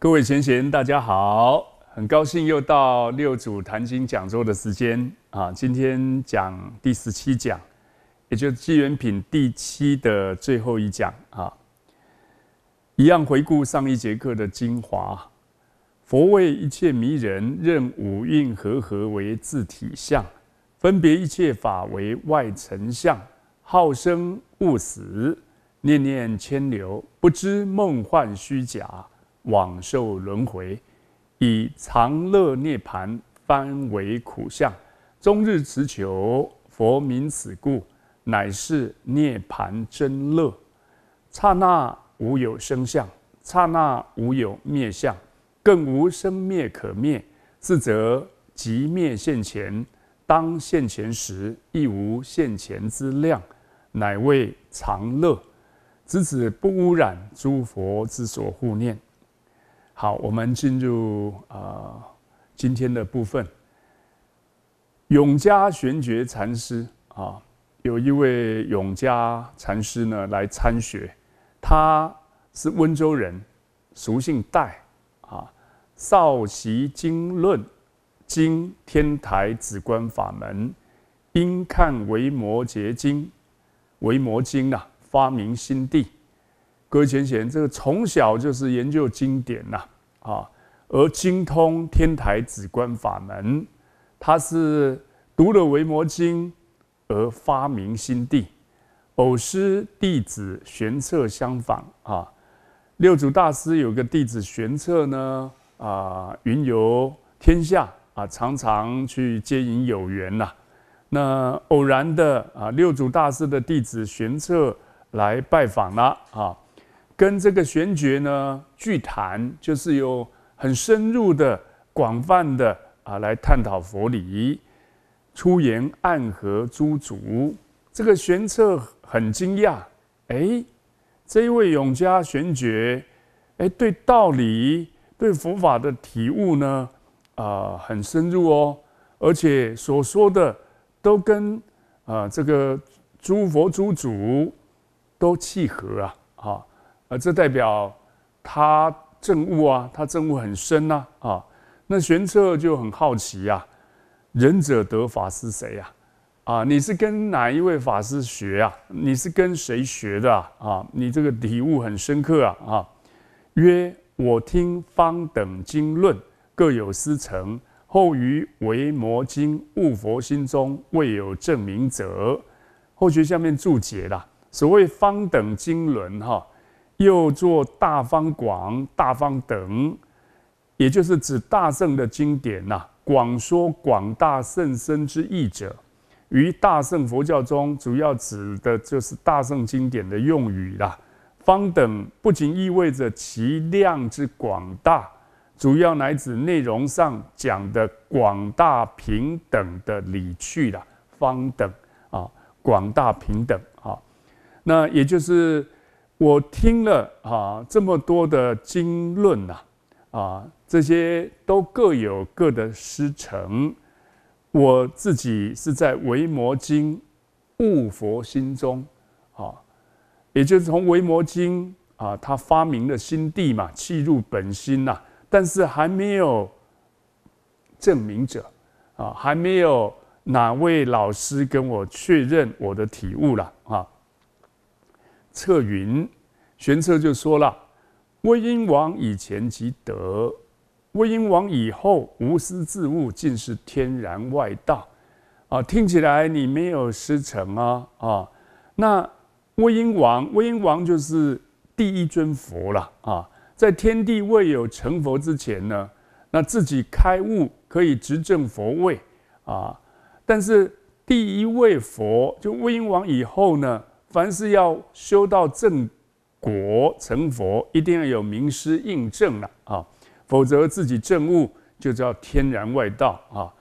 各位贤贤，大家好，很高兴又到六祖谈经讲座的时间啊！今天讲第十七讲，也就是《纪元品》第七的最后一讲啊。一样回顾上一节课的精华：佛为一切迷人，任五蕴和合为自体相，分别一切法为外成相，好生勿死，念念牵流，不知梦幻虚假。往受轮回，以长乐涅盘翻为苦相，终日持求佛名，此故乃是涅盘真乐。刹那无有生相，刹那无有灭相，更无生灭可灭。自则即灭现前，当现前时亦无现前之量，乃为常乐。只此不污染诸佛之所护念。好，我们进入啊今天的部分。永嘉玄觉禅师啊，有一位永嘉禅师呢来参学，他是温州人，俗姓戴啊，少习经论，经天台止观法门，因看维摩诘经，维摩经啊，发明心地。各位乾贤这个从小就是研究经典呐，啊，而精通天台止观法门。他是读了《维摩经》而发明心地。偶师弟子玄策相仿啊，六祖大师有个弟子玄策呢啊，云游天下啊，常常去接引有缘呐。那偶然的啊，六祖大师的弟子玄策来拜访了啊。跟这个玄觉呢，聚谈就是有很深入的、广泛的啊，来探讨佛理，出言暗合诸足。这个玄策很惊讶，哎，这一位永嘉玄觉，哎，对道理、对佛法的体悟呢，啊，很深入哦，而且所说的都跟啊，这个诸佛诸祖都契合啊。啊，这代表他政悟啊，他政悟很深呐啊。那玄策就很好奇呀，仁者得法是谁呀？啊，你是跟哪一位法师学啊？你是跟谁学的啊？你这个体悟很深刻啊。啊。曰：我听方等经论，各有师承。后于唯摩经悟佛心中，未有证明者。后学下面注解啦。所谓方等经论哈。又作大方广、大方等，也就是指大圣的经典呐。广说广大甚深之意者，于大圣佛教中，主要指的就是大圣经典的用语啦。方等不仅意味着其量之广大，主要来自内容上讲的广大平等的理趣了。方等啊，广大平等啊，那也就是。我听了啊这么多的经论呐，啊这些都各有各的师承，我自己是在《维摩经》悟佛心中，啊，也就是从《维摩经》啊，他发明了心地嘛，契入本心呐，但是还没有证明者啊，还没有哪位老师跟我确认我的体悟了啊。测云，玄策就说了：“魏音王以前即德，魏音王以后无私自悟，尽是天然外道啊！听起来你没有师承啊啊！那魏音王，魏音王就是第一尊佛了啊！在天地未有成佛之前呢，那自己开悟可以执政佛位啊！但是第一位佛就魏音王以后呢？”凡是要修到正果成佛，一定要有名师印证了啊，否则自己证悟就叫天然外道啊。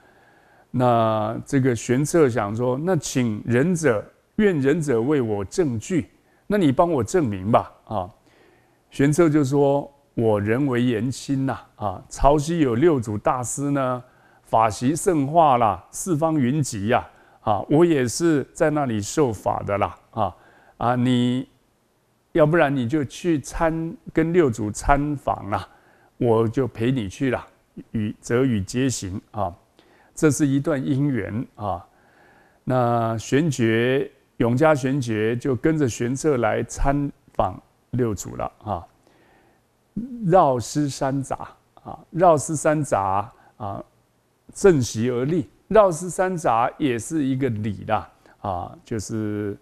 那这个玄策想说，那请仁者愿仁者为我证据，那你帮我证明吧啊。玄策就说：“我人为言轻呐啊，朝西有六祖大师呢，法席盛化啦，四方云集呀啊，我也是在那里受法的啦。”啊啊！你要不然你就去参跟六祖参访啦，我就陪你去了，与则与皆行啊。这是一段因缘啊。那玄觉永嘉玄觉就跟着玄策来参访六祖了啊。绕师三匝啊，绕师三匝啊，正席而立。绕师三匝也是一个礼啦，啊，就是。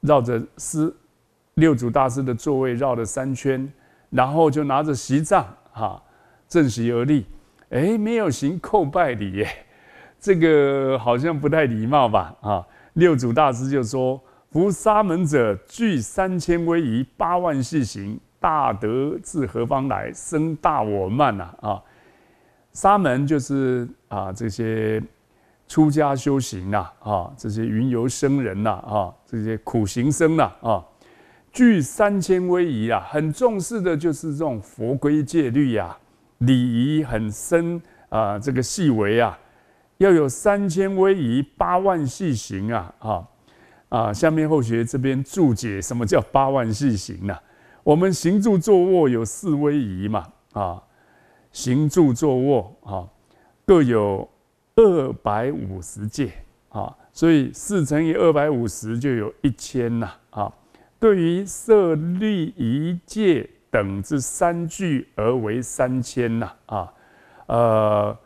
绕着师六祖大师的座位绕了三圈，然后就拿着席杖哈正席而立，哎，没有行叩拜礼，这个好像不太礼貌吧？啊，六祖大师就说：“夫沙门者，具三千威仪、八万细行，大德自何方来？生大我慢呐！啊，沙门就是啊这些。”出家修行呐，啊，这些云游僧人呐，啊，这些苦行僧呐，啊，具三千威仪啊，很重视的就是这种佛规戒律呀，礼仪很深啊，这个细微啊，要有三千威仪，八万细行啊，啊，啊，下面后学这边注解什么叫八万细行呢？我们行住坐卧有四威仪嘛，啊，行住坐卧啊，各有。二百五十戒啊，所以四乘以二百五十就有一千呐啊。对于设律一戒等之三聚而为三千呐啊，呃，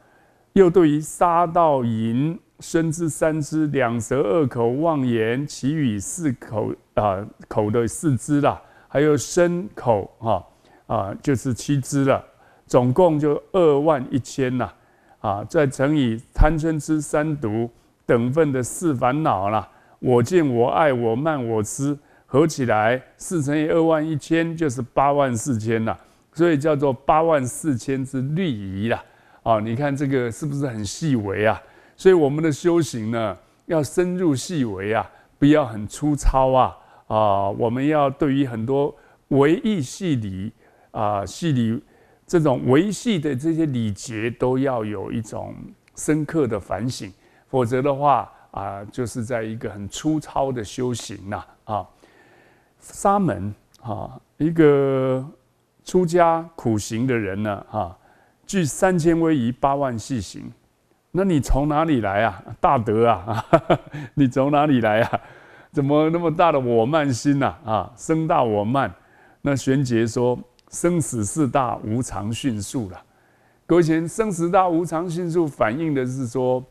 又对于沙盗淫身之三只、两舌二口妄言，其余四口啊口的四只啦，还有身口哈啊，就是七只了，总共就二万一千呐。啊，再乘以贪嗔痴三毒等分的四烦恼啦，我见我爱我慢我痴，合起来四乘以二万一千就是八万四千了，所以叫做八万四千之律仪了。啊，你看这个是不是很细微啊？所以我们的修行呢，要深入细微啊，不要很粗糙啊。啊，我们要对于很多唯意细理啊，细理。这种维系的这些礼节，都要有一种深刻的反省，否则的话啊，就是在一个很粗糙的修行呐啊。沙门啊，一个出家苦行的人呢啊，具三千威仪八万细行，那你从哪里来啊？大德啊，你从哪里来啊？怎么那么大的我慢心呐啊？生大我慢，那玄杰说。生死四大无常迅速了，各位前，生死大无常迅速反映的是说，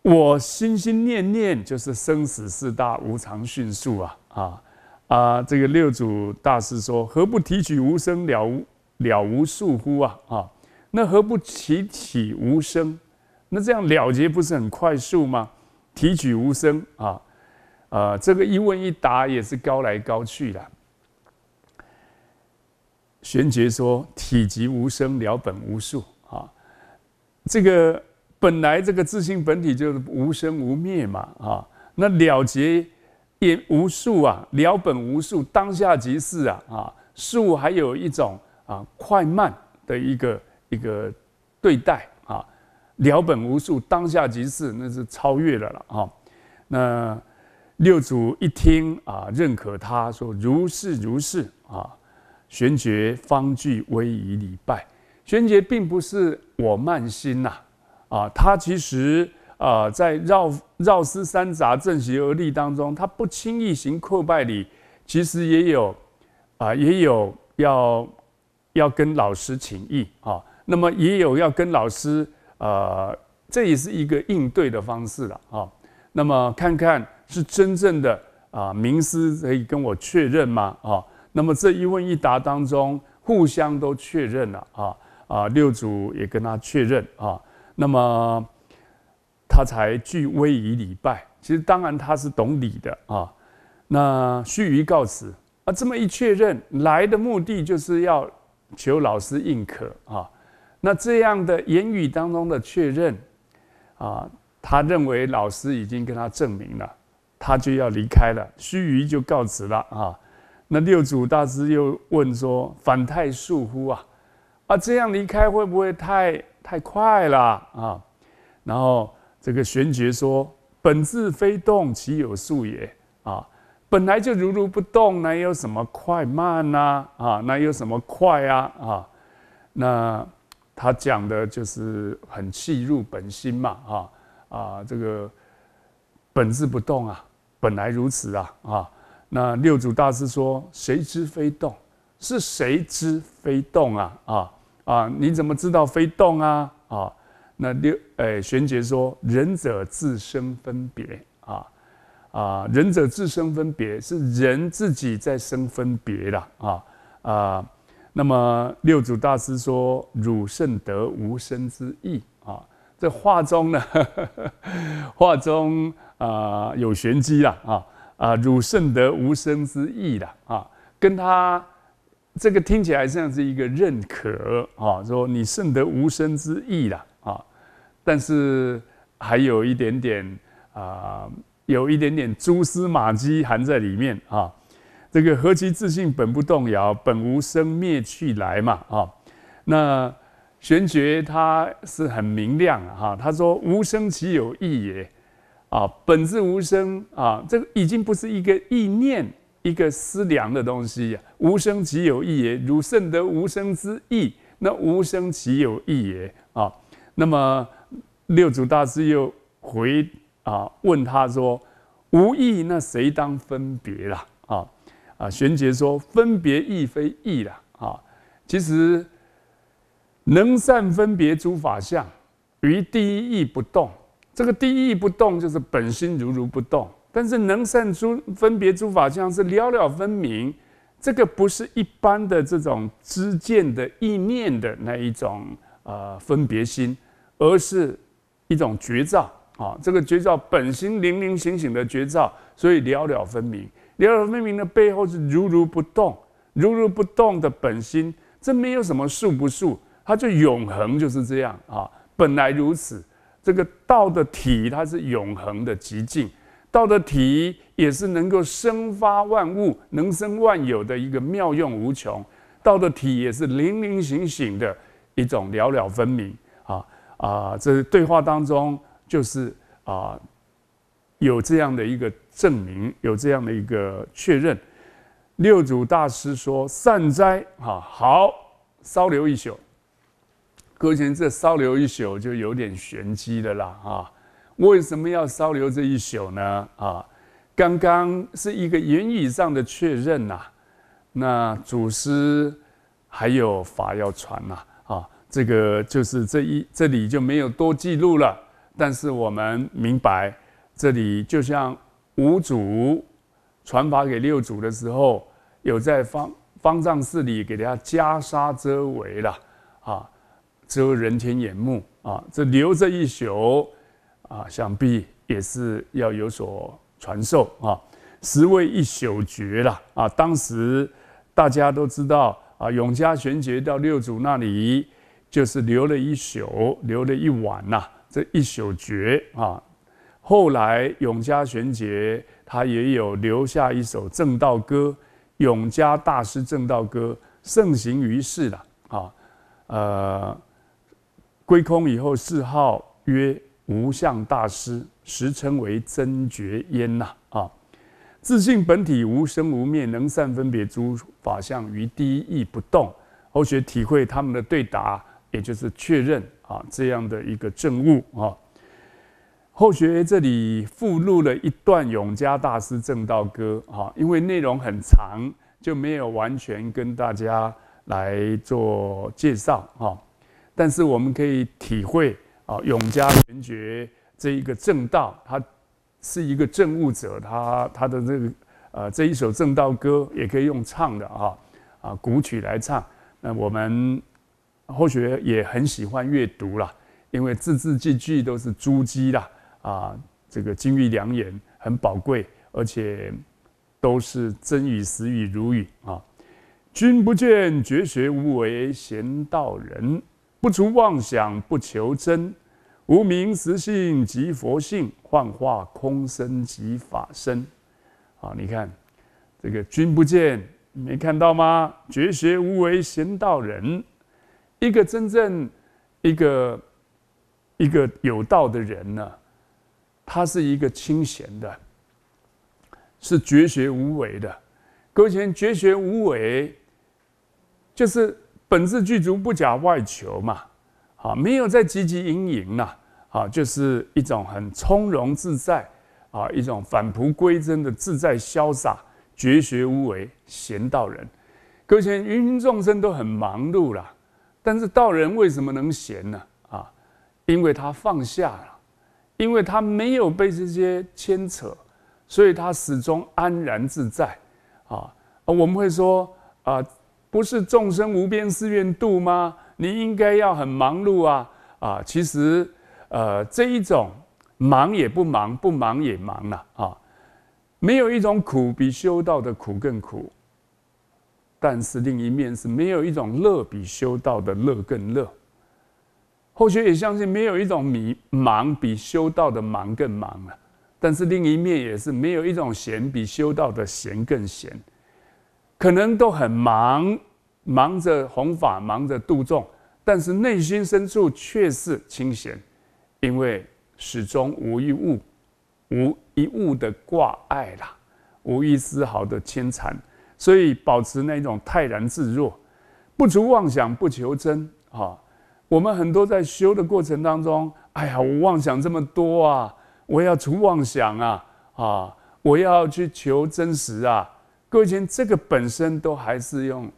我心心念念就是生死四大无常迅速啊啊啊！这个六祖大师说，何不提取无声了无了无数乎啊啊？那何不起无声？那这样了结不是很快速吗？提取无声啊，啊！这个一问一答也是高来高去了。玄觉说：“体极无生，了本无数啊！这个本来这个自性本体就是无生无灭嘛啊！那了结也无数啊，了本无数，当下即是啊啊！数还有一种啊快慢的一个一个对待啊，了本无数，当下即是，那是超越了了啊！那六祖一听啊，认可他说：‘如是如是啊！’”玄觉方具威仪礼拜，玄觉并不是我慢心呐，啊，他其实啊在绕绕思三匝正邪而立当中，他不轻易行叩拜礼，其实也有啊，也有要要跟老师请意啊，那么也有要跟老师呃，这也是一个应对的方式了啊，那么看看是真正的啊明师可以跟我确认吗啊？那么这一问一答当中，互相都确认了啊啊，六祖也跟他确认啊，那么他才具威仪礼拜。其实当然他是懂礼的啊。那须臾告辞啊，这么一确认，来的目的就是要求老师认可啊。那这样的言语当中的确认啊，他认为老师已经跟他证明了，他就要离开了，须臾就告辞了啊。那六祖大师又问说：“反太速乎啊？啊，这样离开会不会太太快了啊？”然后这个玄觉说：“本质非动，其有速也？啊，本来就如如不动，哪有什么快慢呢？啊，那有什么快啊？啊，那他讲的就是很契入本心嘛。啊啊，这个本质不动啊，本来如此啊啊。”那六祖大师说：“谁知非动？是谁知非动啊？啊啊，你怎么知道非动啊？啊？那六哎玄觉说：‘仁者自生分别啊啊，仁者自生分别是人自己在生分别了啊啊。’那么六祖大师说：‘汝甚得无生之意啊？’这话中呢，话中啊有玄机啦。啊。”啊，汝甚得无生之意了啊，跟他这个听起来像是一个认可啊，说你甚得无生之意了啊，但是还有一点点啊，有一点点蛛丝马迹含在里面啊。这个何其自信，本不动摇，本无生灭去来嘛啊。那玄觉他是很明亮哈，他说无生其有意也？啊，本质无生啊，这个已经不是一个意念、一个思量的东西呀。无生即有意也，汝甚得无生之意，那无生即有意也啊。那么六祖大师又回啊问他说：无意那谁当分别了啊？啊玄觉说：分别亦非意了啊。其实能善分别诸法相，于第一意不动。这个第一不动就是本心如如不动，但是能善诸分别诸法相是了了分明。这个不是一般的这种知见的意念的那一种呃分别心，而是一种绝照啊。这个绝照本心零零醒醒的绝照，所以了了分明。了了分明的背后是如如不动，如如不动的本心，这没有什么树不树，它就永恒就是这样啊，本来如此。这个道的体，它是永恒的极境；道的体也是能够生发万物、能生万有的一个妙用无穷。道的体也是零零醒醒的一种，了了分明啊啊！这对话当中，就是啊，有这样的一个证明，有这样的一个确认。六祖大师说：“善哉，哈好，稍留一宿。”多前这稍留一宿就有点玄机的啦啊！为什么要稍留这一宿呢？啊，刚刚是一个言语上的确认呐。那祖师还有法要传呐啊，这个就是这一这里就没有多记录了。但是我们明白，这里就像五祖传法给六祖的时候，有在方方丈室里给他袈裟遮围了啊。遮人天眼目啊！这留这一宿啊，想必也是要有所传授啊。实为一宿绝了啊！当时大家都知道啊，永嘉玄觉到六祖那里，就是留了一宿，留了一晚呐。这一宿绝啊，后来永嘉玄觉他也有留下一首《正道歌》，永嘉大师《正道歌》盛行于世了啊，呃。归空以后，谥号曰无相大师，时称为真觉焉呐啊！自信本体无生无灭，能善分别诸法相于第一义不动。后学体会他们的对答，也就是确认啊这样的一个证悟啊。后学这里附录了一段永嘉大师正道歌啊，因为内容很长，就没有完全跟大家来做介绍啊。但是我们可以体会啊，永嘉玄觉这一个正道，他是一个正悟者，他他的这个呃这一首正道歌也可以用唱的啊啊古曲来唱。那我们或许也很喜欢阅读啦，因为字字句句都是珠玑啦啊，这个金玉良言很宝贵，而且都是真语实语如语啊。君不见，绝学无为贤道人。不除妄想，不求真，无名实性即佛性，幻化空身即法身。啊，你看这个君不见，没看到吗？绝学无为，贤道人，一个真正一个一个有道的人呢，他是一个清闲的，是绝学无为的。各位先，绝学无为就是。本质具足，不假外求嘛。啊，没有在汲汲营营呐。啊，就是一种很从容自在啊，一种返璞归真的自在潇洒，绝学无为，贤道人。可见芸芸众生都很忙碌啦，但是道人为什么能闲呢？啊，因为他放下了，因为他没有被这些牵扯，所以他始终安然自在啊。啊，我们会说啊。不是众生无边誓愿度吗？你应该要很忙碌啊啊！其实，呃，这一种忙也不忙，不忙也忙了啊。没有一种苦比修道的苦更苦，但是另一面是没有一种乐比修道的乐更乐。后学也相信，没有一种迷忙比修道的忙更忙了，但是另一面也是没有一种闲比修道的闲更闲。可能都很忙，忙着弘法，忙着度众，但是内心深处却是清闲，因为始终无一物，无一物的挂碍啦，无一丝毫的牵缠，所以保持那种泰然自若，不除妄想，不求真。哈，我们很多在修的过程当中，哎呀，我妄想这么多啊，我要除妄想啊，啊，我要去求真实啊。各位亲，这个本身都还是用，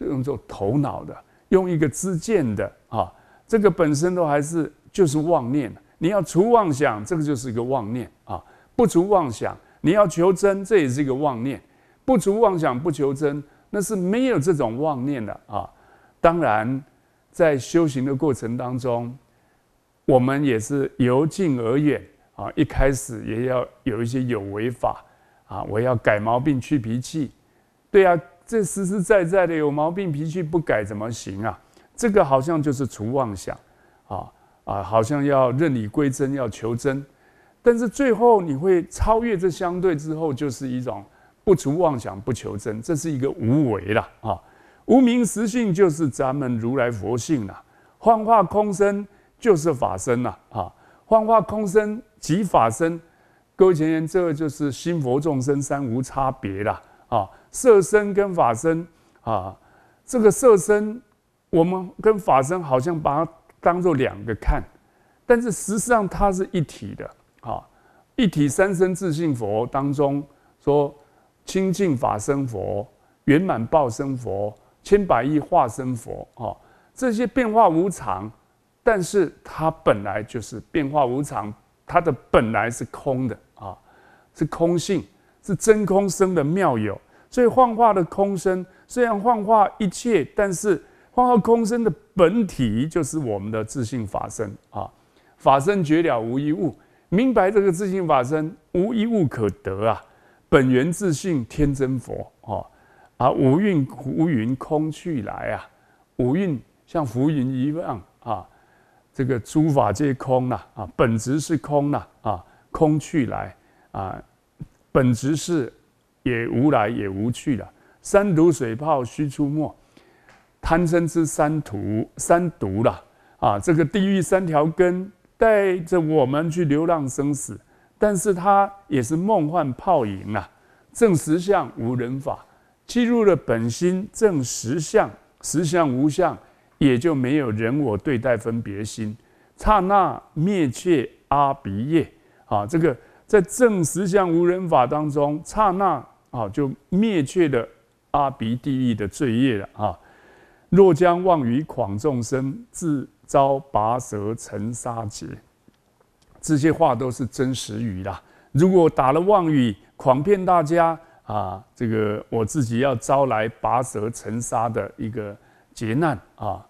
用做头脑的，用一个知见的啊。这个本身都还是就是妄念，你要除妄想，这个就是一个妄念啊。不除妄想，你要求真，这也是一个妄念。不除妄想，不求真，那是没有这种妄念的啊。当然，在修行的过程当中，我们也是由近而远啊。一开始也要有一些有为法。啊，我要改毛病、去脾气，对啊，这实实在在的有毛病、脾气不改怎么行啊？这个好像就是除妄想，啊啊，好像要认理归真、要求真，但是最后你会超越这相对之后，就是一种不除妄想、不求真，这是一个无为了啊，无名实性就是咱们如来佛性了，幻化空身就是法身了啊，幻化空身即法身。各位前言，这个就是心佛众生三无差别啦。啊！色身跟法身啊，这个色身我们跟法身好像把它当做两个看，但是实际上它是一体的啊！一体三身自性佛当中说清净法身佛、圆满报身佛、千百亿化身佛啊，这些变化无常，但是它本来就是变化无常，它的本来是空的。是空性，是真空生的妙有，所以幻化的空生虽然幻化一切，但是幻化空生的本体就是我们的自性法身啊！法身绝了无一物，明白这个自性法身无一物可得啊！本源自性天真佛哦啊，无运浮云空去来啊，无运像浮云一样啊，这个诸法皆空呐啊，本质是空呐啊，空去来。啊，本质是也无来也无去了，三毒水泡须出没，贪嗔之三毒三毒了啊！这个地狱三条根带着我们去流浪生死，但是它也是梦幻泡影啊！正实相无人法，进入了本心正实相，实相无相，也就没有人我对待分别心，刹那灭却阿鼻业啊！这个。在正十相无人法当中，刹那啊就灭却了阿鼻地狱的罪业了啊！若将妄语狂众生，自招拔舌成沙劫。这些话都是真实语啦。如果打了妄语，狂骗大家啊，这个我自己要招来拔舌成沙的一个劫难啊！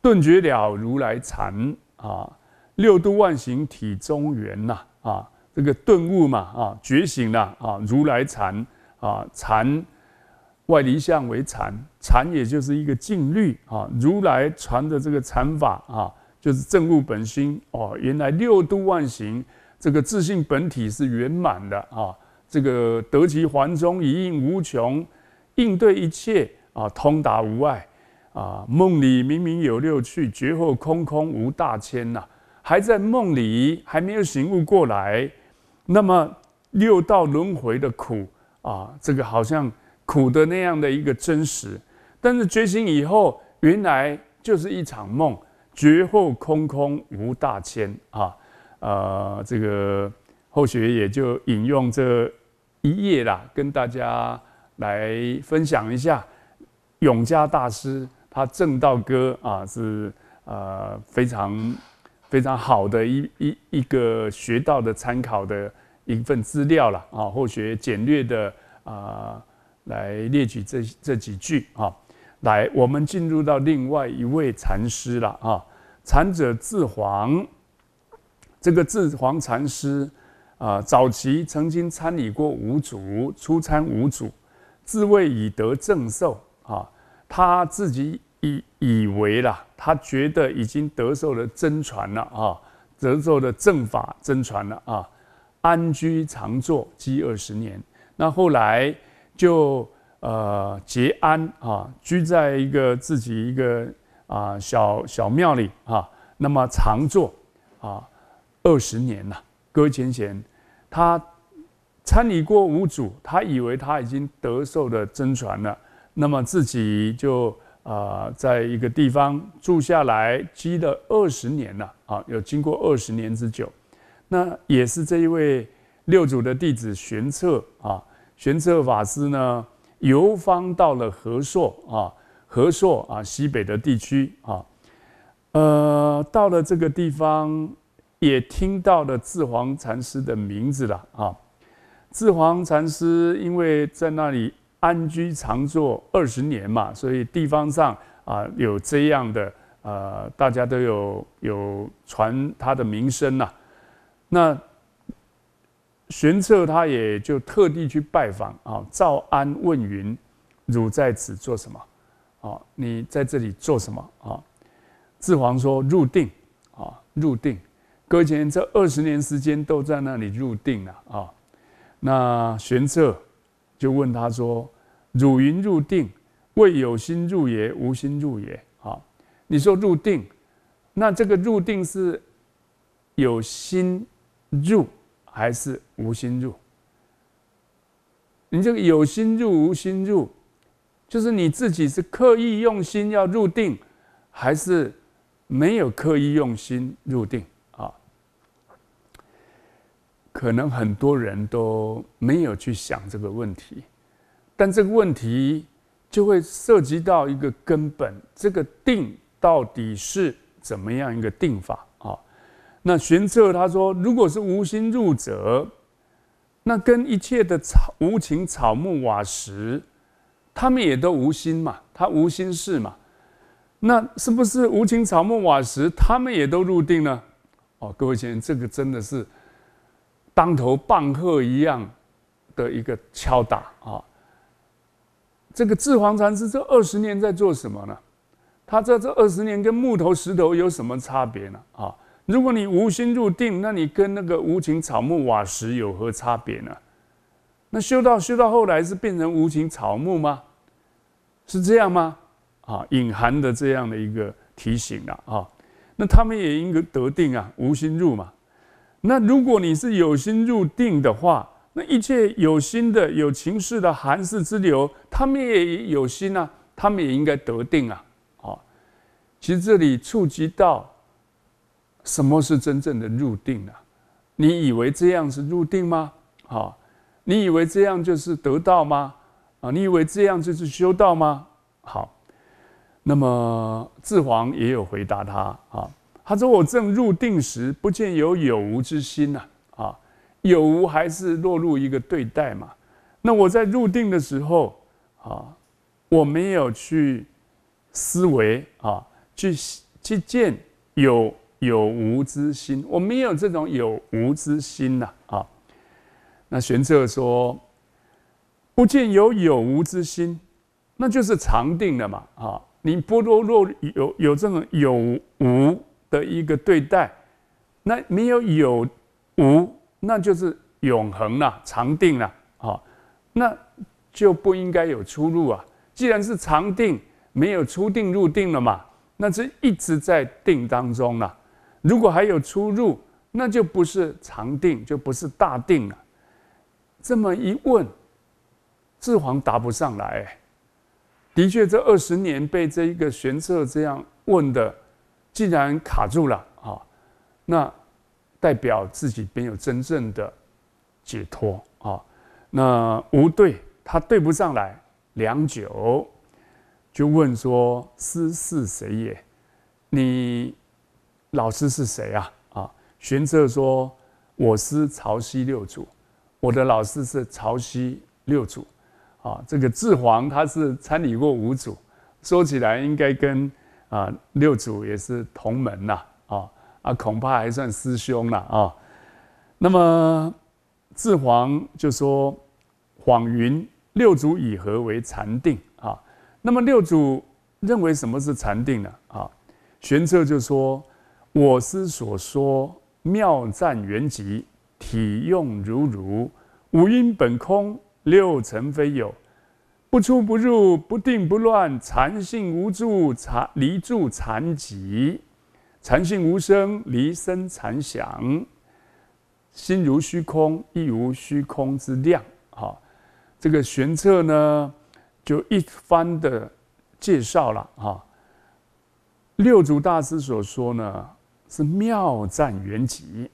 顿觉了如来禅啊，六度万行体中原呐啊！这个顿悟嘛，啊，觉醒了啊，如来禅啊，禅外离相为禅，禅也就是一个静虑啊。如来传的这个禅法啊，就是证悟本心哦。原来六度万行，这个自信本体是圆满的啊。这个得其还中，一应无穷，应对一切啊，通达无碍啊。梦里明明有六趣，觉后空空无大千呐，还在梦里，还没有醒悟过来。那么六道轮回的苦啊，这个好像苦的那样的一个真实，但是觉醒以后，原来就是一场梦，绝后空空无大千啊。呃，这个后学也就引用这一页啦，跟大家来分享一下永嘉大师他正道歌啊，是呃非常。非常好的一一一个学到的参考的一份资料了啊，或学简略的啊，来列举这这几句啊，来，我们进入到另外一位禅师了啊，禅者智黄。这个智黄禅师啊，早期曾经参礼过五祖，出参五祖，自谓以德正寿啊，他自己。以以为啦，他觉得已经得受了真传了啊，得受了正法真传了啊，安居常坐积二十年。那后来就呃结安啊，居在一个自己一个啊小小庙里啊，那么常坐啊二十年呐，搁前前，他参礼过五祖，他以为他已经得受了真传了，那么自己就。啊，在一个地方住下来，积了二十年了啊，有经过二十年之久。那也是这一位六祖的弟子玄策啊，玄策法师呢，游方到了和硕啊，和硕啊西北的地区啊，呃，到了这个地方，也听到了智皇禅师的名字了啊。智皇禅师因为在那里。安居常坐二十年嘛，所以地方上啊有这样的呃，大家都有有传他的名声呐。那玄策他也就特地去拜访啊，赵安问云：“汝在此做什么？”啊，你在这里做什么啊？智皇说：“入定啊，入定。”哥前这二十年时间都在那里入定了啊。那玄策就问他说。汝云入定，未有心入也，无心入也。好，你说入定，那这个入定是有心入还是无心入？你这个有心入无心入，就是你自己是刻意用心要入定，还是没有刻意用心入定？啊，可能很多人都没有去想这个问题。但这个问题就会涉及到一个根本，这个定到底是怎么样一个定法啊？那玄策他说，如果是无心入者，那跟一切的草无情草木瓦石，他们也都无心嘛，他无心事嘛，那是不是无情草木瓦石他们也都入定呢？哦，各位先生，这个真的是当头棒喝一样的一个敲打啊！这个智皇禅师这二十年在做什么呢？他在这二十年跟木头石头有什么差别呢？啊，如果你无心入定，那你跟那个无情草木瓦石有何差别呢？那修道修到后来是变成无情草木吗？是这样吗？啊，隐含的这样的一个提醒啊，啊。那他们也应该得定啊，无心入嘛。那如果你是有心入定的话。那一切有心的、有情势的、寒士之流，他们也有心啊，他们也应该得定啊。啊，其实这里触及到什么是真正的入定啊？你以为这样是入定吗？啊，你以为这样就是得道吗？啊，你以为这样就是修道吗？好，那么智皇也有回答他啊，他说：“我正入定时，不见有有无之心呐。”有无还是落入一个对待嘛？那我在入定的时候啊，我没有去思维啊，去去见有有无之心，我没有这种有无之心呐啊。那玄策说，不见有有无之心，那就是常定的嘛啊！你不落入有有这种有无的一个对待，那没有有无。那就是永恒了，常定了，好，那就不应该有出入啊。既然是常定，没有出定入定了嘛，那是一直在定当中了。如果还有出入，那就不是常定，就不是大定了。这么一问，智皇答不上来。的确，这二十年被这一个玄策这样问的，竟然卡住了啊。那。代表自己没有真正的解脱啊！那无对，他对不上来，良久就问说：“师是谁也？你老师是谁啊？”啊，玄策说：“我师朝西六祖，我的老师是朝西六祖。”啊，这个智皇他是参礼过五祖，说起来应该跟啊六祖也是同门呐啊。啊，恐怕还算师兄了啊。那么智皇就说：“谎云六祖以何为禅定？”啊，那么六祖认为什么是禅定呢？啊，玄策就说：“我师所说妙赞圆寂，体用如如，五音本空，六尘非有，不出不入，不定不乱，禅性无助，禅离住禅寂。”禅性无声，离声禅响。心如虚空，亦无虚空之量。哈，这个玄策呢，就一番的介绍了。哈，六祖大师所说呢，是妙赞缘寂。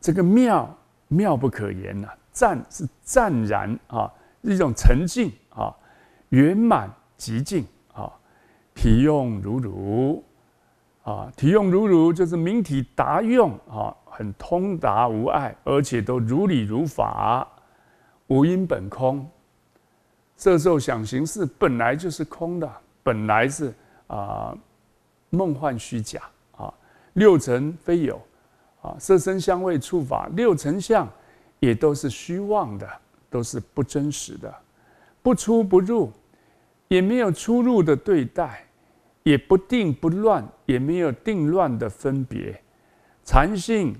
这个妙妙不可言呐，湛是湛然啊，一种沉静啊，圆满极静啊，体用如如。啊，体用如如，就是明体达用啊，很通达无碍，而且都如理如法，无因本空。色、受、想、行、识本来就是空的，本来是啊，梦幻虚假啊，六尘非有啊，色、身香、味、触、法六尘相也都是虚妄的，都是不真实的，不出不入，也没有出入的对待。也不定不乱，也没有定乱的分别。禅性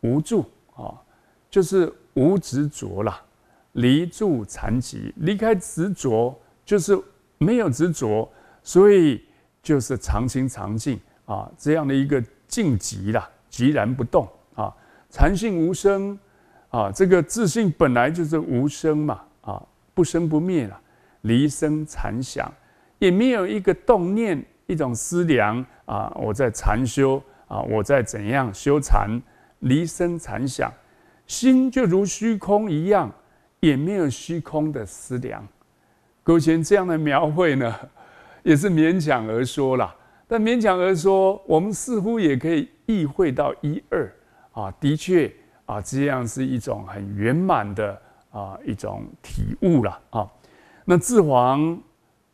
无助啊，就是无执着了，离住禅极，离开执着就是没有执着，所以就是常行常静啊，这样的一个静极了，寂然不动啊，禅性无声啊，这个自信本来就是无声嘛啊，不生不灭了，离声禅响。也没有一个动念，一种思量啊！我在禅修啊，我在怎样修禅，离身禅想，心就如虚空一样，也没有虚空的思量。勾贤这样的描绘呢，也是勉强而说啦。但勉强而说，我们似乎也可以意会到一二啊。的确啊，这样是一种很圆满的啊一种体悟了啊。那智皇。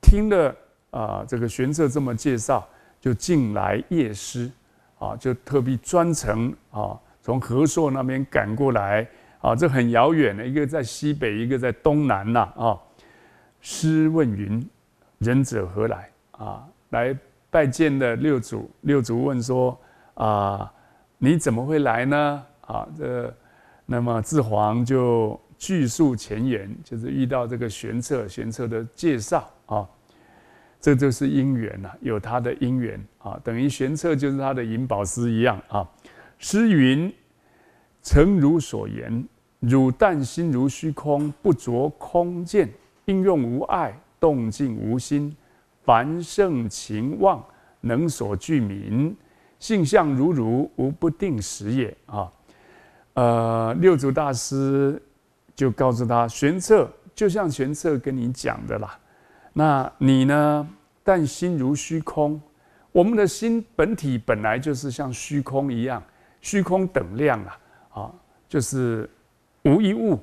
听了啊，这个玄策这么介绍，就进来谒师啊，就特别专程啊，从和硕那边赶过来啊，这很遥远的，一个在西北，一个在东南呐啊。师问云：“仁者何来？”啊，来拜见的六祖。六祖问说：“啊，你怎么会来呢？”啊，这那么智皇就具述前缘，就是遇到这个玄策，玄策的介绍啊。这就是因缘呐，有他的因缘啊，等于玄策就是他的银宝师一样啊。诗云：“诚如所言，汝但心如虚空，不着空见，应用无碍，动静无心，凡圣情旺，能所具名，性相如如，无不定时也。”啊，呃，六祖大师就告诉他：“玄策就像玄策跟你讲的啦。”那你呢？但心如虚空，我们的心本体本来就是像虚空一样，虚空等量啊，啊，就是无一物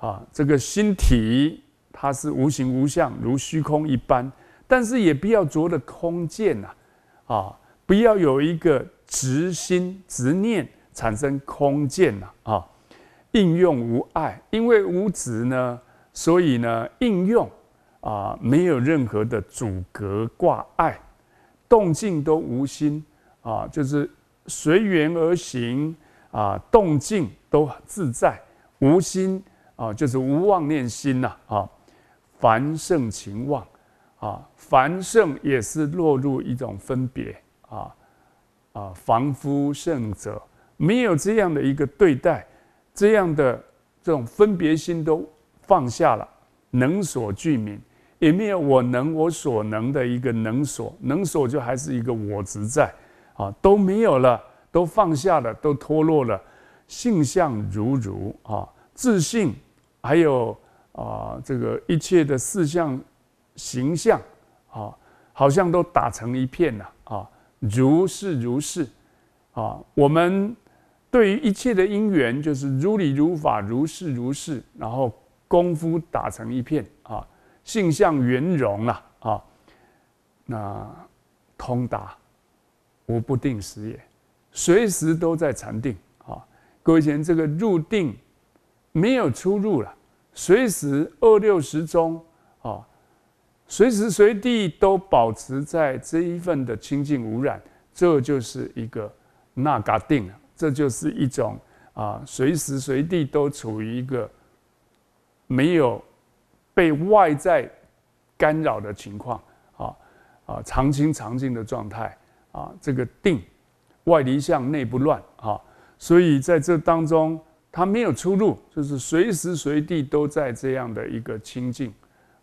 啊。这个心体它是无形无相，如虚空一般，但是也不要着了空见呐，啊，不要有一个执心执念产生空见呐，啊，应用无碍，因为无执呢，所以呢应用。啊，没有任何的阻隔挂碍，动静都无心啊，就是随缘而行啊，动静都自在无心啊，就是无妄念心呐啊，凡圣情妄啊，凡圣也是落入一种分别啊啊，凡夫圣者没有这样的一个对待，这样的这种分别心都放下了，能所具名。也没有我能我所能的一个能所能所，就还是一个我执在，啊，都没有了，都放下了，都脱落了，性相如如啊，自信还有啊，这个一切的四象形象啊，好像都打成一片了啊，如是如是啊，我们对于一切的因缘就是如理如法如是如是，然后功夫打成一片啊。性相圆融了啊，那通达无不定时也，随时都在禅定啊。各位前这个入定没有出入了，随时二六十钟啊，随时随地都保持在这一份的清净污染，这就是一个那嘎定了，这就是一种啊，随时随地都处于一个没有。被外在干扰的情况，啊啊，常清常静的状态，啊，这个定，外离相内不乱，啊，所以在这当中，他没有出路，就是随时随地都在这样的一个清净，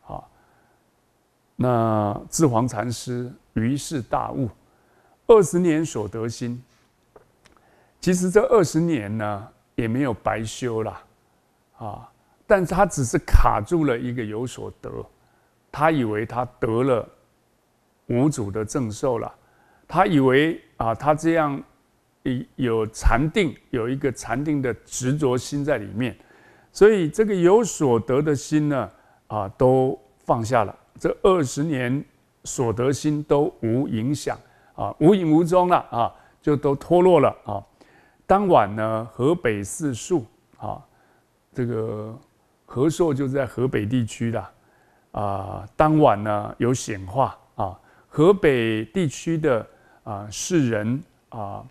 啊。那智黄禅师于是大悟，二十年所得心，其实这二十年呢，也没有白修了，啊。但是他只是卡住了一个有所得，他以为他得了五祖的正受了，他以为啊，他这样有禅定，有一个禅定的执着心在里面，所以这个有所得的心呢，啊，都放下了。这二十年所得心都无影响啊，无影无踪了啊，就都脱落了啊。当晚呢，河北四树啊，这个。和硕就是在河北地区的啊，当晚呢有显化啊，河北地区的啊士人啊，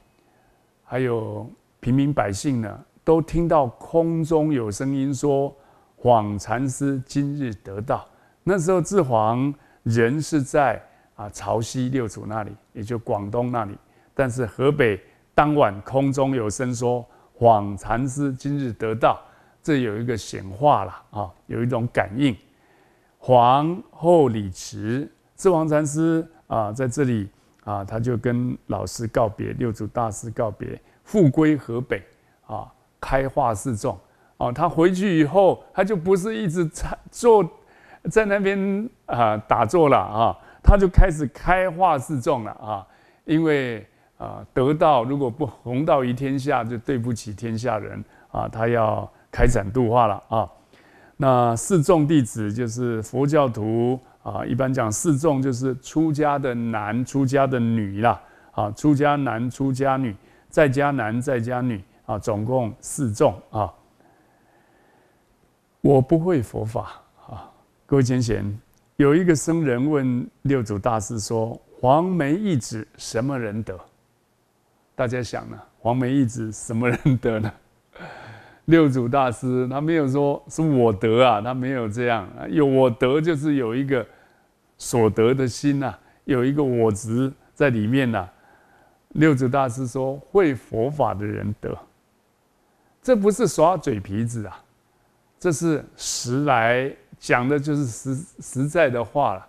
还有平民百姓呢，都听到空中有声音说：“恍禅师今日得道。”那时候智皇人是在啊潮汐六祖那里，也就广东那里，但是河北当晚空中有声说：“恍禅师今日得道。”这有一个显化了啊，有一种感应。皇后李慈，智王禅师啊，在这里啊，他就跟老师告别，六祖大师告别，复归河北啊，开化寺众啊。他回去以后，他就不是一直坐在那边啊打坐了啊，他就开始开化寺众了啊。因为啊，得道如果不弘道于天下，就对不起天下人啊。他要。开展度化了啊，那四众弟子就是佛教徒啊，一般讲四众就是出家的男、出家的女啦啊，出家男、出家女、在家男、在家女啊，总共四众啊。我不会佛法啊。各位先贤有一个僧人问六祖大师说：“黄梅一指什么人得？”大家想呢，黄梅一指什么人得呢？六祖大师他没有说是我得啊，他没有这样啊。有我得就是有一个所得的心呐，有一个我执在里面呐。六祖大师说，会佛法的人得，这不是耍嘴皮子啊，这是实来讲的，就是实实在的话了。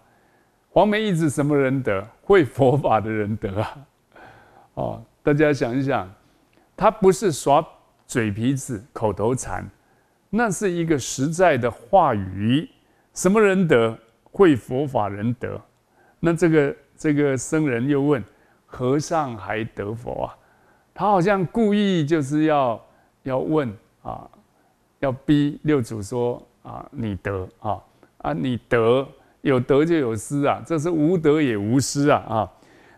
黄梅一直什么人得？会佛法的人得啊！哦，大家想一想，他不是耍。嘴皮子、口头禅，那是一个实在的话语。什么人得？会佛法人得。那这个这个僧人又问：和尚还得佛啊？他好像故意就是要要问啊，要逼六祖说啊，你得啊啊，你得有得就有失啊，这是无德也无失啊啊。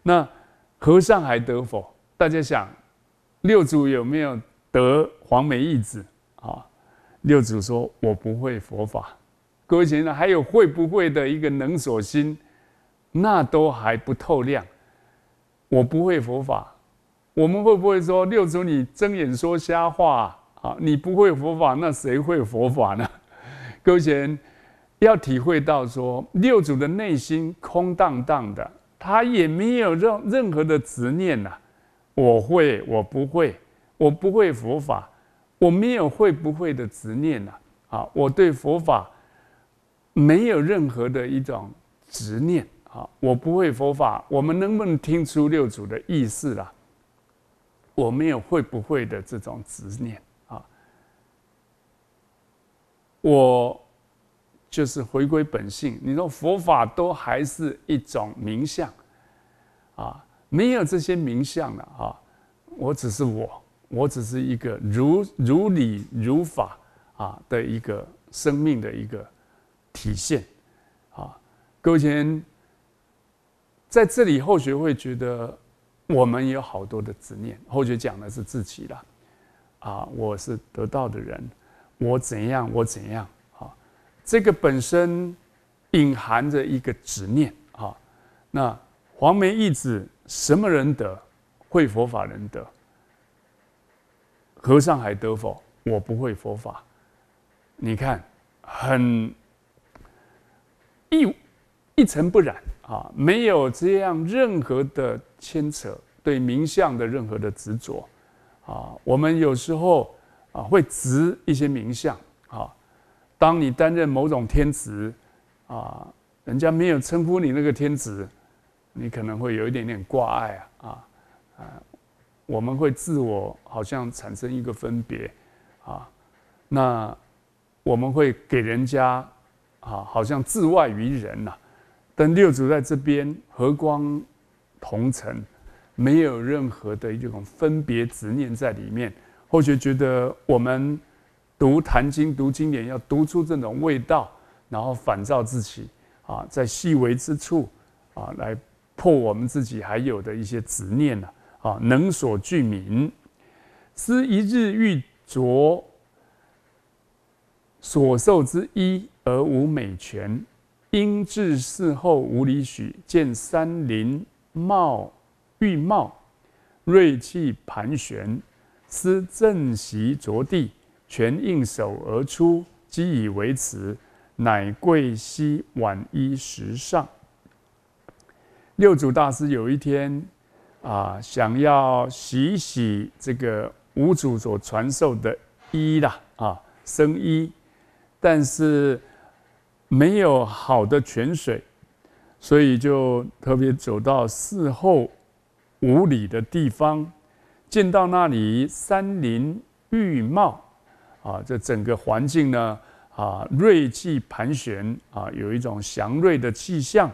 那和尚还得佛？大家想，六祖有没有？得黄梅一子啊，六祖说：“我不会佛法。”各位贤人，还有会不会的一个能所心，那都还不透亮。我不会佛法，我们会不会说六祖你睁眼说瞎话啊？你不会佛法，那谁会佛法呢？各位贤人要体会到说，六祖的内心空荡荡的，他也没有任任何的执念呐。我会，我不会。我不会佛法，我没有会不会的执念呐。啊，我对佛法没有任何的一种执念。啊，我不会佛法，我们能不能听出六祖的意思啊？我没有会不会的这种执念。啊，我就是回归本性。你说佛法都还是一种名相，啊，没有这些名相了。啊，我只是我。我只是一个如如理如法啊的一个生命的一个体现啊。各位前在这里后学会觉得我们有好多的执念，后学讲的是自己了啊。我是得道的人，我怎样我怎样啊？这个本身隐含着一个执念啊。那黄梅义子什么人得会佛法？人得。和尚还得佛，我不会佛法。你看，很一一尘不染啊，没有这样任何的牵扯，对名相的任何的执着啊。我们有时候啊，会执一些名相啊。当你担任某种天职啊，人家没有称呼你那个天职，你可能会有一点点挂碍啊啊。我们会自我好像产生一个分别啊，那我们会给人家啊，好像自外于人啊。但六祖在这边和光同尘，没有任何的一种分别执念在里面。或许觉得我们读《坛经》读经典，要读出这种味道，然后反照自己啊，在细微之处啊，来破我们自己还有的一些执念啊。啊！能所具名，思一日欲着所受之衣而无美全，因至事后无理许，见山林茂郁茂，锐气盘旋，思正席着地，全应手而出，即以为此，乃贵膝挽衣时上。六祖大师有一天。啊，想要洗洗这个五祖所传授的衣啦，啊，僧衣，但是没有好的泉水，所以就特别走到寺后五里的地方，见到那里山林郁茂，啊，这整个环境呢，啊，瑞气盘旋，啊，有一种祥瑞的气象。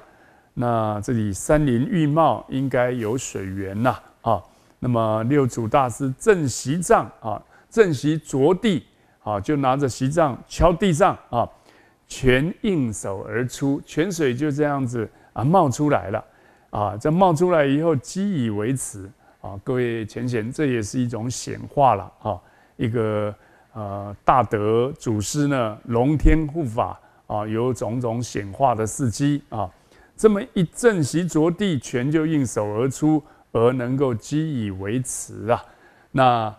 那这里山林郁茂，应该有水源呐啊。那么六祖大师正席杖啊，正席着地啊，就拿着席杖敲地上啊，泉应手而出，泉水就这样子啊冒出来了啊。这冒出来以后积以为池啊，各位前贤，这也是一种显化了啊，一个呃大德祖师呢，龙天护法啊，有种种显化的事迹啊。这么一正席着地，拳就应手而出，而能够积以为池啊，那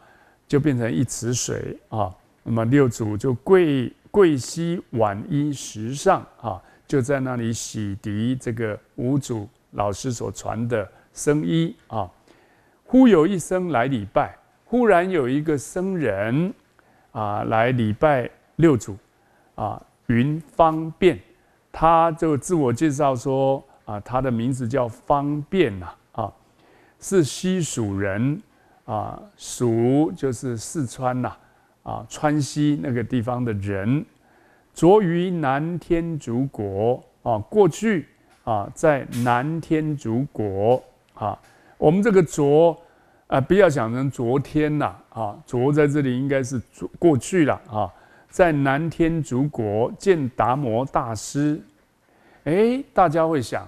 就变成一池水啊。那么六祖就跪跪膝挽衣石上啊，就在那里洗涤这个五祖老师所传的僧衣啊。忽有一声来礼拜，忽然有一个僧人啊来礼拜六祖啊，云方便。他就自我介绍说啊，他的名字叫方便呐啊，是西蜀人啊，蜀就是四川呐啊，川西那个地方的人，昨于南天竺国啊，过去啊，在南天竺国啊，我们这个昨啊，不要想成昨天呐啊，昨在这里应该是过去了啊。在南天竺国见达摩大师，哎，大家会想，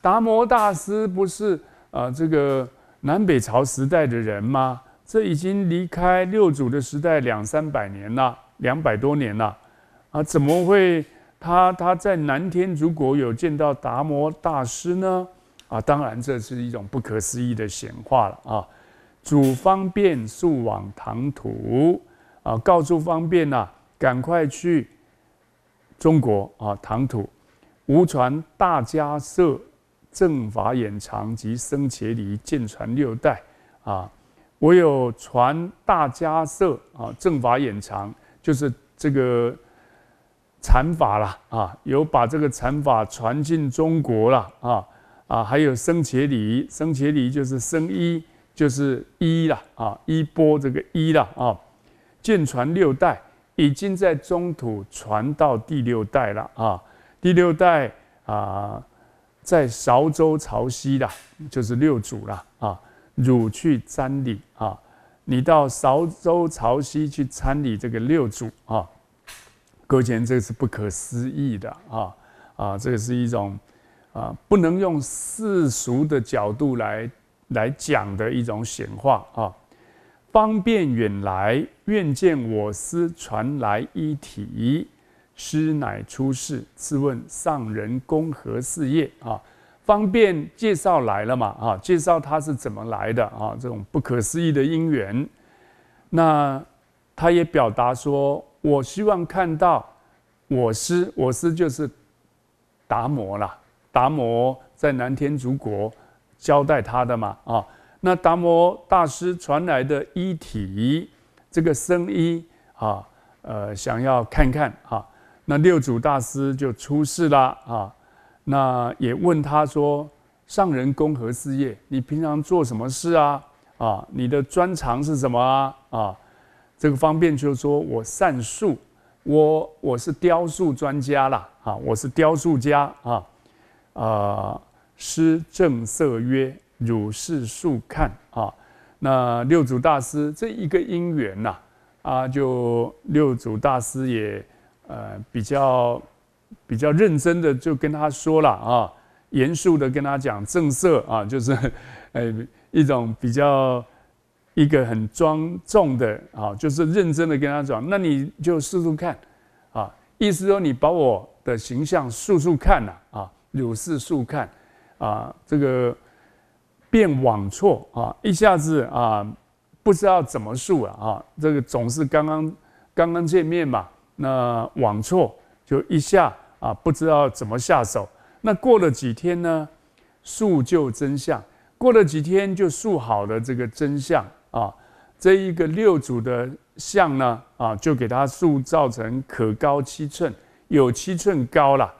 达摩大师不是呃这个南北朝时代的人吗？这已经离开六祖的时代两三百年了，两百多年了，啊，怎么会他他在南天竺国有见到达摩大师呢？啊，当然这是一种不可思议的显化了啊。祖方便速往唐土啊，告诉方便呐。赶快去中国啊！唐土无传大家设正法演长及生且离见传六代啊！我有传大家设啊，正法演长就是这个禅法了啊，有把这个禅法传进中国了啊啊！还有生且离，生且离就是生一就是一了啊，一波这个一了啊，见传六代。已经在中土传到第六代了啊！第六代啊，在韶州潮汐的，就是六祖了啊！汝去参礼啊！你到韶州潮汐去参礼这个六祖啊！搁前这个是不可思议的啊！啊，这个是一种啊，不能用世俗的角度来来讲的一种显化啊！方便远来，愿见我师传来一体。师乃出世，次问上人公何事业？啊，方便介绍来了嘛？啊，介绍他是怎么来的？啊，这种不可思议的因缘。那他也表达说，我希望看到我师，我师就是达摩了。达摩在南天竺国交代他的嘛？啊。那达摩大师传来的衣体，这个僧衣啊，呃，想要看看啊。那六祖大师就出世了啊。那也问他说：“上人公何事业？你平常做什么事啊？啊，你的专长是什么啊？”啊，这个方便就说我善术，我我是雕塑专家啦，啊，我是雕塑家啊。啊，师正色曰。如是速看啊！那六祖大师这一个因缘呐，啊，就六祖大师也呃比较比较认真的就跟他说了啊，严肃的跟他讲正色啊，就是呃一种比较一个很庄重的啊，就是认真的跟他讲，那你就速速看啊，意思说你把我的形象速速看了啊，如是速看啊，这个。变网错啊，一下子啊，不知道怎么塑了啊。这个总是刚刚刚刚见面嘛，那网错就一下啊，不知道怎么下手。那过了几天呢，塑就真相。过了几天就塑好了这个真相啊。这一个六组的像呢啊，就给它塑造成可高七寸，有七寸高了，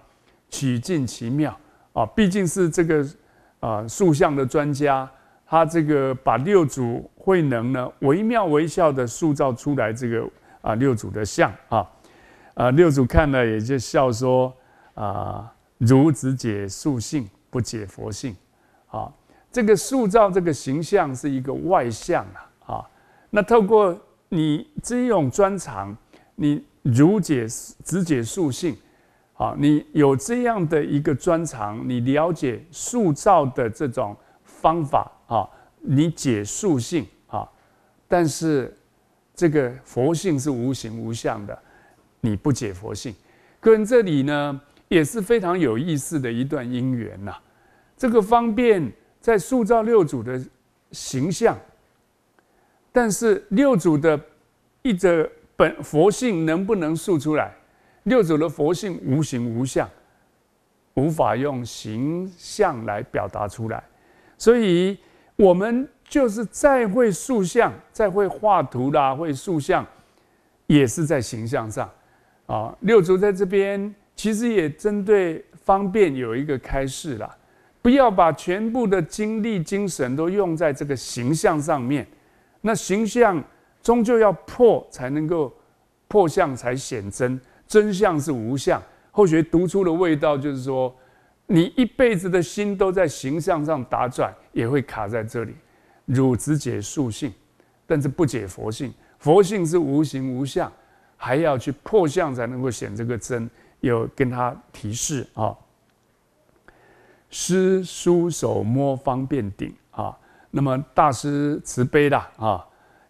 曲尽其妙啊。毕竟是这个。啊，塑像的专家，他这个把六祖慧能呢，惟妙惟肖的塑造出来这个啊六祖的像啊，啊六祖看了也就笑说啊，儒子解塑性，不解佛性，啊，这个塑造这个形象是一个外向啊，啊，那透过你这种专长，你儒解只解塑性。啊，你有这样的一个专长，你了解塑造的这种方法啊，你解塑性啊，但是这个佛性是无形无相的，你不解佛性。个人这里呢也是非常有意思的一段因缘呐，这个方便在塑造六祖的形象，但是六祖的一则本佛性能不能塑出来？六祖的佛性无形无相，无法用形象来表达出来，所以我们就是再会塑像，再会画图啦，会塑像也是在形象上啊。六祖在这边其实也针对方便有一个开示啦，不要把全部的精力、精神都用在这个形象上面，那形象终究要破才能够破相，才显真。真相是无相，后学读出的味道就是说，你一辈子的心都在形象上打转，也会卡在这里。汝只解素性，但是不解佛性。佛性是无形无相，还要去破相才能够显这个真。有跟他提示啊，师书手摸方便顶啊。那么大师慈悲啦啊，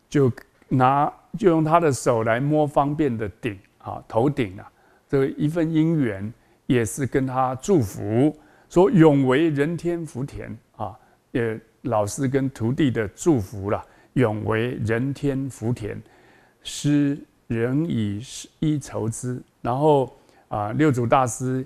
就拿就用他的手来摸方便的顶。啊，头顶啊，这一份姻缘也是跟他祝福，说永为人天福田啊，也老师跟徒弟的祝福了，永为人天福田，施人以衣酬之，然后啊，六祖大师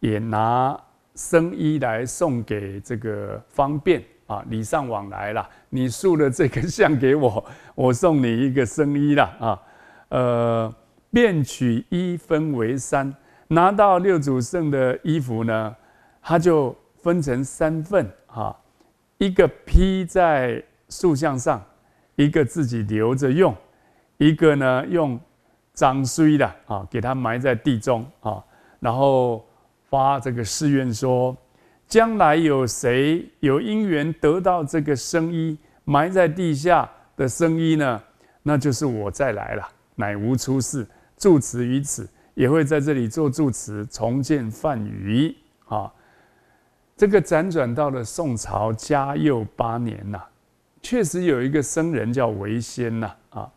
也拿僧衣来送给这个方便啊，礼尚往来了，你塑了这根像给我，我送你一个僧衣了啊，呃。便取一分为三，拿到六祖圣的衣服呢，他就分成三份啊，一个披在塑像上，一个自己留着用，一个呢用脏衰的啊，给他埋在地中啊，然后发这个誓愿说：将来有谁有因缘得到这个生衣，埋在地下的生衣呢，那就是我再来了，乃无出世。住持于此，也会在这里做住持，重建范宇啊。这个辗转到了宋朝嘉佑八年呐，确实有一个僧人叫维先呐啊，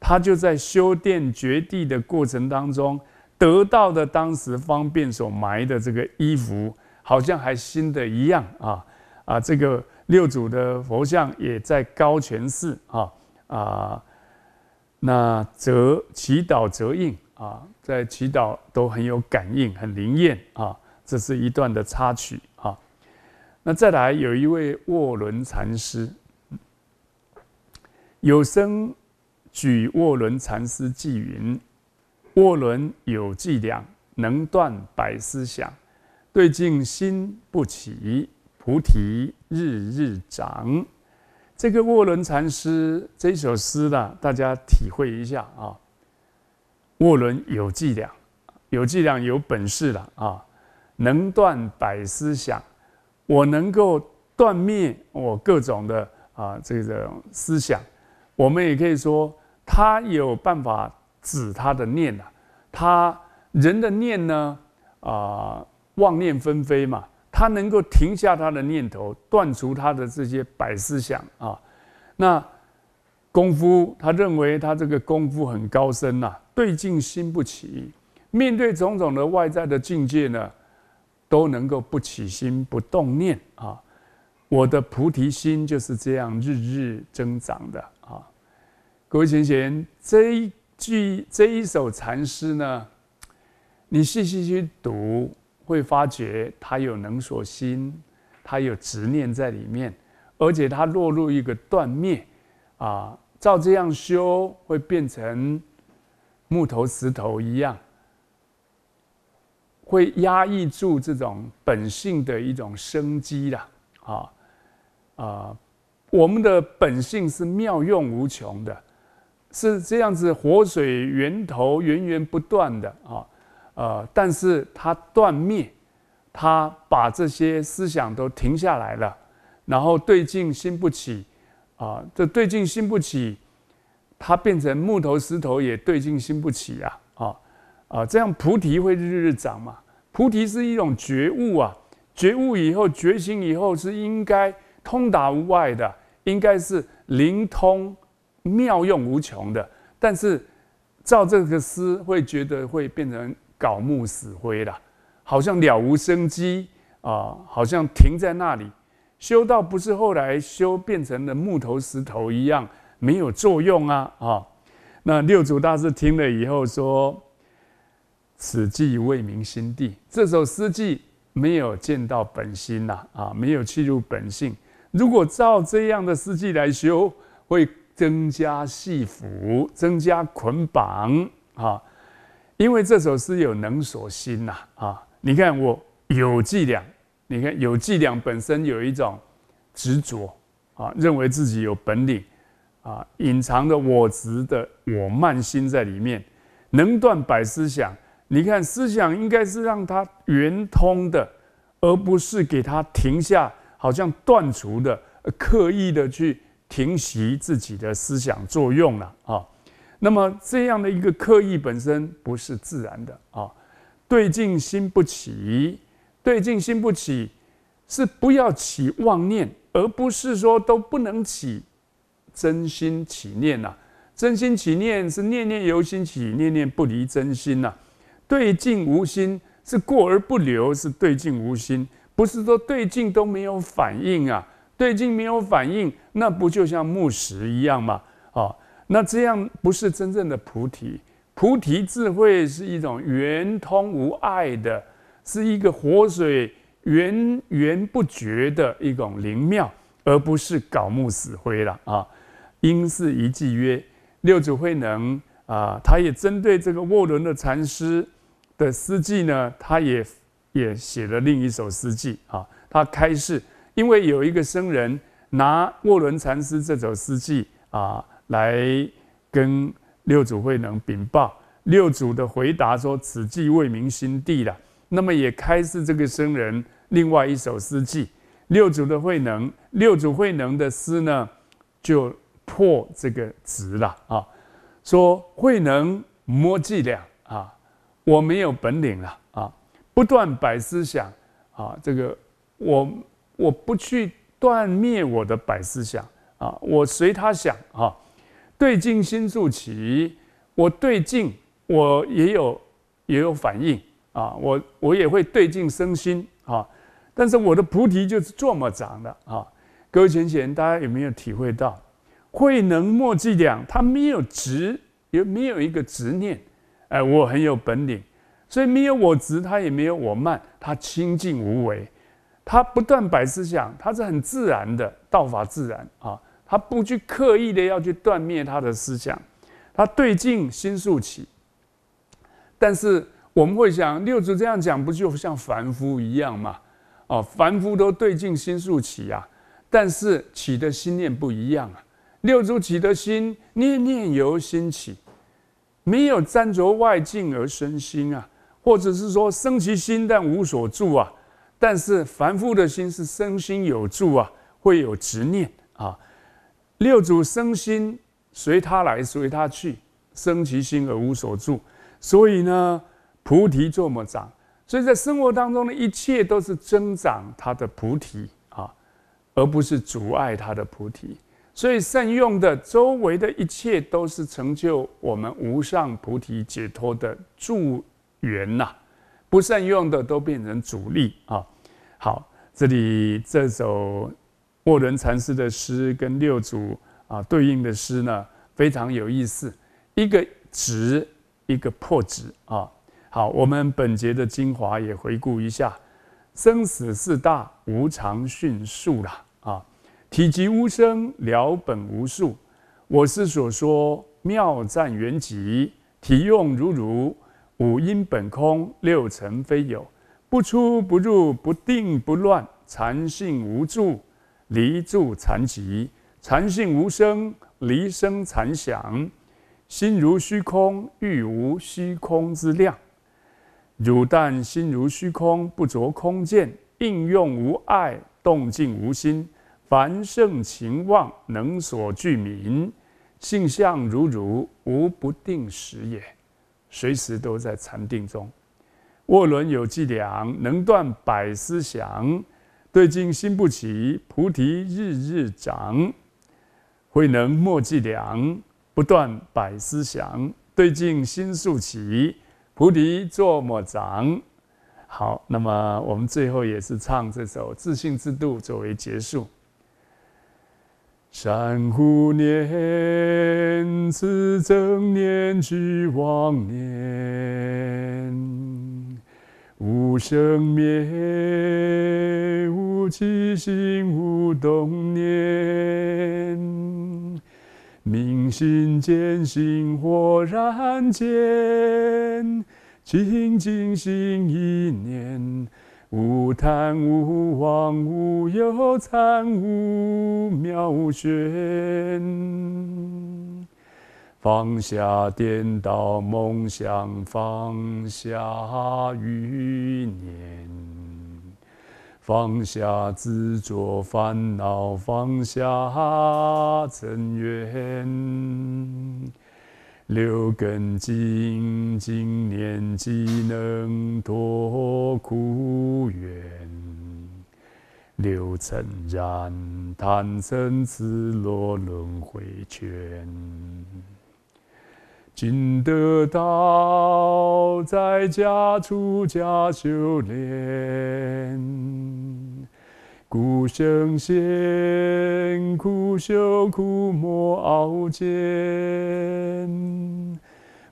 他就在修殿掘地的过程当中得到的当时方便所埋的这个衣服，好像还新的一样啊啊！这个六祖的佛像也在高泉寺啊啊。那则祈祷则应啊，在祈祷都很有感应，很灵验啊。这是一段的插曲啊。那再来有一位卧轮禅师，有生举卧轮禅师寄云：卧轮有伎俩，能断百思想，对境心不起，菩提日日长。这个沃伦禅师这首诗呢，大家体会一下啊。沃伦有伎俩，有伎俩有本事了啊，能断百思想，我能够断灭我各种的啊这个思想。我们也可以说，他有办法止他的念啊。他人的念呢啊，妄念纷飞嘛。他能够停下他的念头，断除他的这些百思想啊。那功夫，他认为他这个功夫很高深呐，对境心不起，面对种种的外在的境界呢，都能够不起心不动念啊。我的菩提心就是这样日日增长的啊。各位贤贤，这一句这一首禅诗呢，你细细去读。会发觉他有能所心，他有执念在里面，而且他落入一个断灭啊，照这样修会变成木头石头一样，会压抑住这种本性的一种生机了啊啊！我们的本性是妙用无穷的，是这样子活水源头源源不断的啊。呃，但是他断灭，他把这些思想都停下来了，然后对镜心不起，啊，这对镜心不起，他变成木头石头也对镜心不起呀，啊，啊，这样菩提会日日长嘛？菩提是一种觉悟啊，觉悟以后觉醒以后是应该通达无碍的，应该是灵通、妙用无穷的。但是照这个思会觉得会变成。槁木死灰了，好像了无生机啊！好像停在那里，修道不是后来修变成了木头石头一样，没有作用啊！啊，那六祖大师听了以后说：“此计未明心地，这首诗计没有见到本心呐！啊，没有契入本性。如果照这样的诗计来修，会增加戏服，增加捆绑啊！”因为这首诗有能所心呐，啊，你看我有伎俩，你看有伎俩本身有一种执着啊，认为自己有本领啊，隐藏的我执的我慢心在里面，能断百思想，你看思想应该是让它圆通的，而不是给它停下，好像断除的，刻意的去停息自己的思想作用了啊。那么这样的一个刻意本身不是自然的啊，对镜心不起，对镜心不起是不要起妄念，而不是说都不能起真心起念呐，真心起念是念念由心起，念念不离真心呐，对镜无心是过而不留，是对镜无心，不是说对镜都没有反应啊，对镜没有反应，那不就像木石一样吗？那这样不是真正的菩提，菩提智慧是一种圆通无碍的，是一个活水源源不绝的一种灵妙，而不是槁木死灰了啊。因是一记曰六祖慧能啊，他也针对这个卧轮的禅师的诗记呢，他也也写了另一首诗记啊。他开示，因为有一个僧人拿卧轮禅师这首诗记啊。来跟六祖慧能禀报，六祖的回答说：“此计未明心地了。”那么也开示这个僧人另外一首诗记。六祖的慧能，六祖慧能的诗呢，就破这个执了啊，说慧能摸伎俩啊，我没有本领了啊，不断百思想啊，这个我我不去断灭我的百思想啊，我随他想啊。对镜心素起，我对镜，我也有也有反应啊，我我也会对镜生心啊，但是我的菩提就是这么长的啊。各位前贤，大家有没有体会到？慧能莫伎两，他没有执，也没有一个执念，哎，我很有本领，所以没有我执，他也没有我慢，他清净无为，他不断摆思想，他是很自然的，道法自然啊。他不去刻意的要去断灭他的思想，他对境心数起。但是我们会想，六祖这样讲，不就像凡夫一样吗？哦，凡夫都对境心数起啊，但是起的心念不一样啊。六祖起的心，念念由心起，没有沾着外境而生心啊，或者是说生其心但无所住啊。但是凡夫的心是生心有住啊，会有执念啊。六祖生心，随他来，随他去，生其心而无所住。所以呢，菩提这么长，所以在生活当中的一切都是增长他的菩提啊，而不是阻碍他的菩提。所以善用的，周围的一切都是成就我们无上菩提解脱的助缘呐。不善用的，都变成阻力啊。好，这里这首。默伦禅师的诗跟六祖啊对应的诗呢，非常有意思。一个直，一个破执啊。好，我们本节的精华也回顾一下：生死四大无常迅速了啊，体积无声，了本无数。我是所说妙赞缘极体用如如，五音本空，六尘非有，不出不入，不定不乱，禅性无住。离助禅寂，禅性无声，离声禅响，心如虚空，欲无虚空之量。汝但心如虚空，不着空见，应用无碍，动静无心，凡圣情旺，能所具名，性相如如，无不定时也。随时都在禅定中。沃轮有伎俩，能断百思想。对镜心不起，菩提日日长。慧能莫记量，不断百思想。对镜心素起，菩提坐莫长。好，那么我们最后也是唱这首《自信之度》作为结束。善护念，此正念俱往念。无生灭，无起心，无动念，明心见性豁然间，清净心一念，无贪无妄无有贪无妙悬。放下颠倒梦想，放下余念，放下执着烦恼，放下尘缘。留根基，经年积能脱苦缘；留尘染，贪嗔痴落轮回圈。景得到在家出家修炼，苦生仙，苦修苦磨熬煎，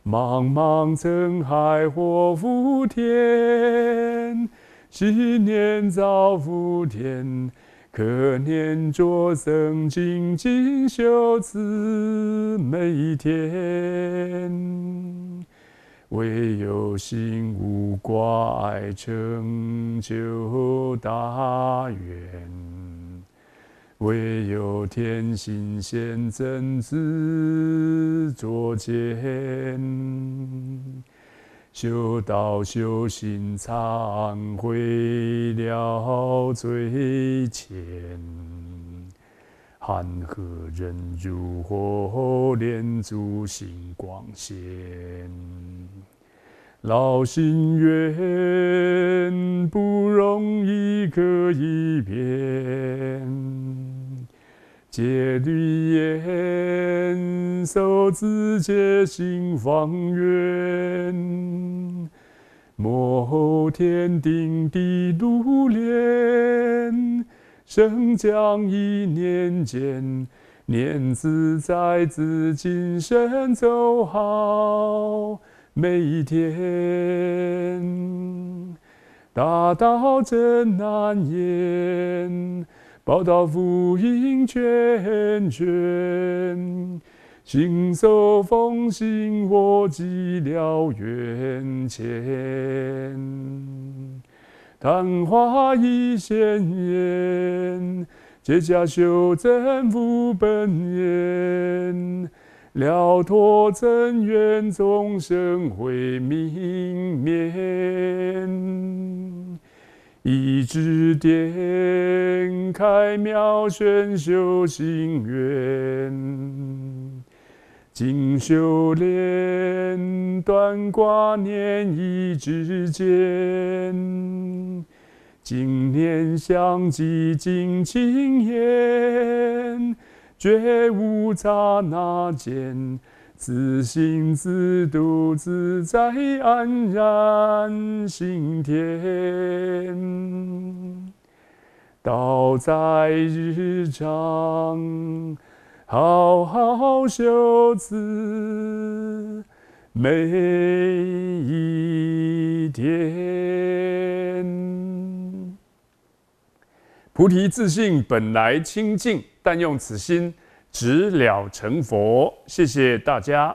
茫茫尘海或浮天，新年造福天。可怜作僧精进修此每一天，唯有心无挂碍成就大愿；唯有天心现真自见。修道修行忏悔了罪前，寒河忍如火，炼足心光鲜。老心愿不容易可以变。戒律严守，自戒心方圆。莫后天定地度莲，生将一念间，念自在自今生走好每一天。大道真难言。宝塔福音全全，行色奉行我寄寥缘前。昙花一现艳，结跏修真无本愿，了脱尘缘，众生会明灭。一指点开妙玄修行缘，精修炼断挂念一指间，净年相继净青烟，绝无刹那间。自性自度自在，安然心田。道在日长，好好修持每一天。菩提自性本来清净，但用此心。直了成佛，谢谢大家。